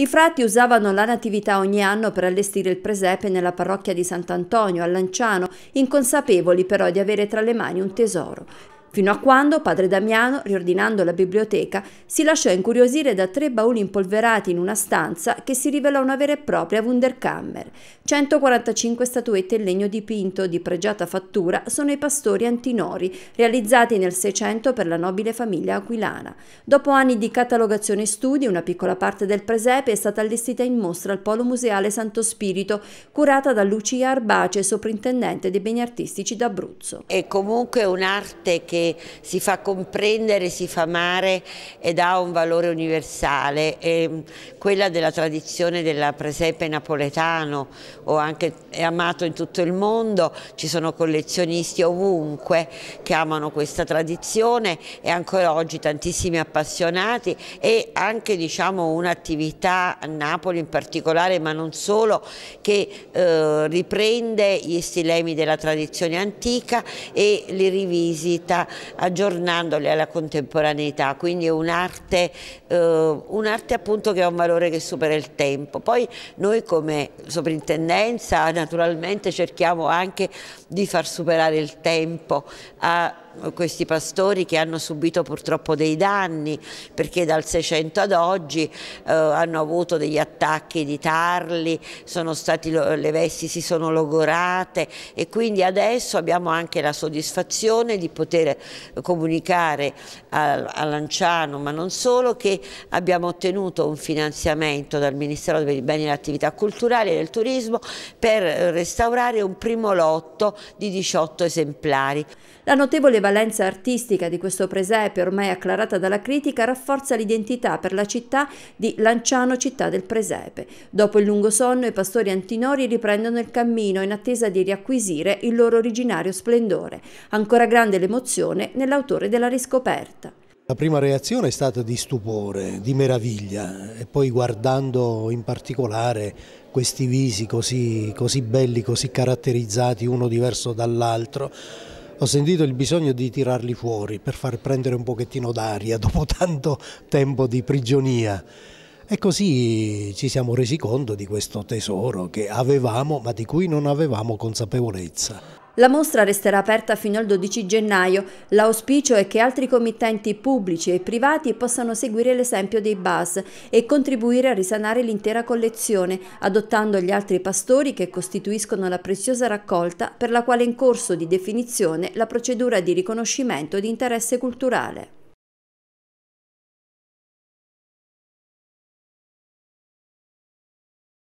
I frati usavano la natività ogni anno per allestire il presepe nella parrocchia di Sant'Antonio a Lanciano, inconsapevoli però di avere tra le mani un tesoro fino a quando padre Damiano, riordinando la biblioteca, si lasciò incuriosire da tre bauli impolverati in una stanza che si rivelò una vera e propria Wunderkammer. 145 statuette in legno dipinto di pregiata fattura sono i pastori antinori, realizzati nel 600 per la nobile famiglia aquilana. Dopo anni di catalogazione e studi, una piccola parte del presepe è stata allestita in mostra al Polo Museale Santo Spirito, curata da Lucia Arbace, soprintendente dei beni artistici d'Abruzzo. È comunque un'arte che si fa comprendere, si fa amare ed ha un valore universale, e mm, quella della tradizione del presepe napoletano o anche è amato in tutto il mondo, ci sono collezionisti ovunque che amano questa tradizione e ancora oggi tantissimi appassionati e anche diciamo, un'attività a Napoli in particolare ma non solo che eh, riprende gli stilemi della tradizione antica e li rivisita aggiornandole alla contemporaneità, quindi è un'arte eh, un appunto che ha un valore che supera il tempo. Poi noi come soprintendenza naturalmente cerchiamo anche di far superare il tempo a questi pastori che hanno subito purtroppo dei danni perché dal 600 ad oggi eh, hanno avuto degli attacchi di tarli, stati, le vesti si sono logorate e quindi adesso abbiamo anche la soddisfazione di poter comunicare a, a Lanciano ma non solo che abbiamo ottenuto un finanziamento dal Ministero per i Beni e le Attività Culturali e del Turismo per restaurare un primo lotto di 18 esemplari. La notevole valenza artistica di questo presepe ormai acclarata dalla critica rafforza l'identità per la città di Lanciano città del presepe. Dopo il lungo sonno i pastori antinori riprendono il cammino in attesa di riacquisire il loro originario splendore. Ancora grande l'emozione nell'autore della riscoperta. La prima reazione è stata di stupore, di meraviglia e poi guardando in particolare questi visi così, così belli, così caratterizzati uno diverso dall'altro ho sentito il bisogno di tirarli fuori per far prendere un pochettino d'aria dopo tanto tempo di prigionia. E così ci siamo resi conto di questo tesoro che avevamo ma di cui non avevamo consapevolezza. La mostra resterà aperta fino al 12 gennaio. L'auspicio è che altri committenti pubblici e privati possano seguire l'esempio dei bus e contribuire a risanare l'intera collezione, adottando gli altri pastori che costituiscono la preziosa raccolta per la quale è in corso di definizione la procedura di riconoscimento di interesse culturale.